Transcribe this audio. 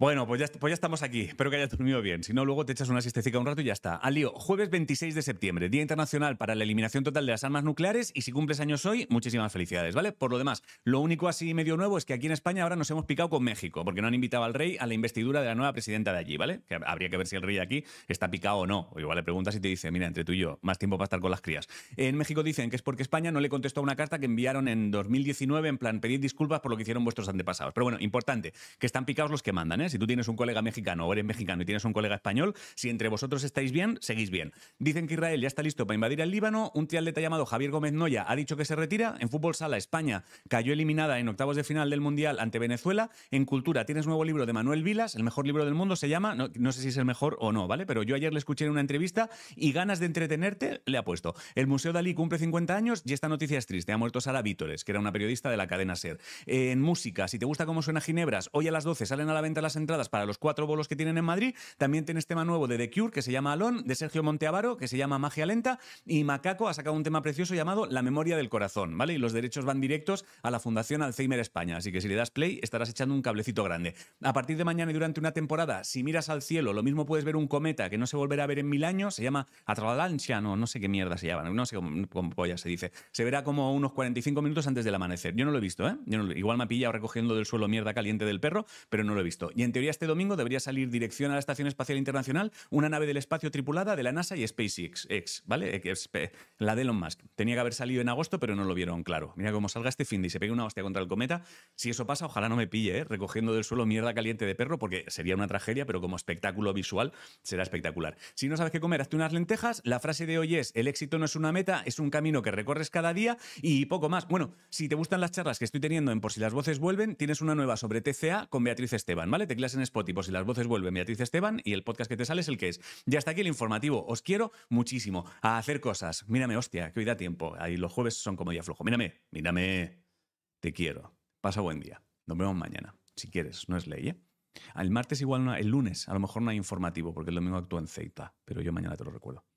Bueno, pues, pues ya, estamos aquí. Espero que hayas dormido bien. Si no, luego te echas una siestecica un rato y ya está. Al lío, jueves 26 de septiembre, Día Internacional para la Eliminación Total de las Armas Nucleares. Y si cumples años hoy, muchísimas felicidades, ¿vale? Por lo demás, lo único así medio nuevo es que aquí en España ahora nos hemos picado con México, porque no han invitado al rey a la investidura de la nueva presidenta de allí, ¿vale? Que habría que ver si el rey aquí está picado o no. O igual le preguntas y te dice, mira, entre tú y yo, más tiempo para estar con las crías. En México dicen que es porque España no le contestó a una carta que enviaron en 2019 en plan pedir disculpas por lo que hicieron vuestros antepasados. Pero bueno, importante, que están picados los que mandan, ¿eh? Si tú tienes un colega mexicano o eres mexicano y tienes un colega español, si entre vosotros estáis bien, seguís bien. Dicen que Israel ya está listo para invadir el Líbano. Un triatleta llamado Javier Gómez Noya ha dicho que se retira. En fútbol sala, España cayó eliminada en octavos de final del Mundial ante Venezuela. En cultura, tienes nuevo libro de Manuel Vilas, el mejor libro del mundo se llama, no, sé si es el mejor o no, ¿vale? Pero yo ayer le escuché en una entrevista y ganas de entretenerte le ha puesto. El Museo Dalí cumple 50 años y esta noticia es triste. Ha muerto Sara Vítores, que era una periodista de la cadena Ser. en música, si te gusta cómo suena Ginebras, hoy a las 12 salen a la venta las entradas para los cuatro bolos que tienen en Madrid. También tienes tema nuevo de The Cure, que se llama Alón, de Sergio Monteavaro, que se llama Magia Lenta, y Macaco ha sacado un tema precioso llamado La Memoria del Corazón, ¿vale? Y los derechos van directos a la Fundación Alzheimer España, así que si le das play estarás echando un cablecito grande. A partir de mañana y durante una temporada, si miras al cielo, lo mismo puedes ver un cometa que no se volverá a ver en mil años, se llama Atravalancha, no, no sé qué mierda se llama, no sé cómo, se dice. Se verá como unos 45 minutos antes del amanecer. Yo no lo he visto, ¿eh? igual me pilla recogiendo del suelo mierda caliente del perro, pero no lo he visto. En teoría, este domingo debería salir dirección a la Estación Espacial Internacional una nave del espacio tripulada de la NASA y SpaceX, ¿vale? La de Elon Musk. Tenía que haber salido en agosto, pero no lo vieron, claro. Mira cómo salga este fin y se pegue una hostia contra el cometa. Si eso pasa, ojalá no me pille, ¿eh? Recogiendo del suelo mierda caliente de perro, porque sería una tragedia, pero como espectáculo visual será espectacular. Si no sabes qué comer, hazte unas lentejas. La frase de hoy es: el éxito no es una meta, es un camino que recorres cada día y poco más. Bueno, si te gustan las charlas que estoy teniendo en Por si las voces vuelven, tienes una nueva sobre TCA con Beatriz Esteban, ¿vale? las en Spotify por si las voces vuelven Beatriz Esteban y el podcast que te sale es el que es. Ya hasta aquí el informativo. Os quiero muchísimo a hacer cosas. Mírame, hostia, que hoy da tiempo. Ahí los jueves son como día flojo. Mírame, mírame. Te quiero. Pasa buen día. Nos vemos mañana. Si quieres, no es ley, ¿eh? El martes igual, no, el lunes, a lo mejor no hay informativo porque el domingo actúa en Ceita, pero yo mañana te lo recuerdo.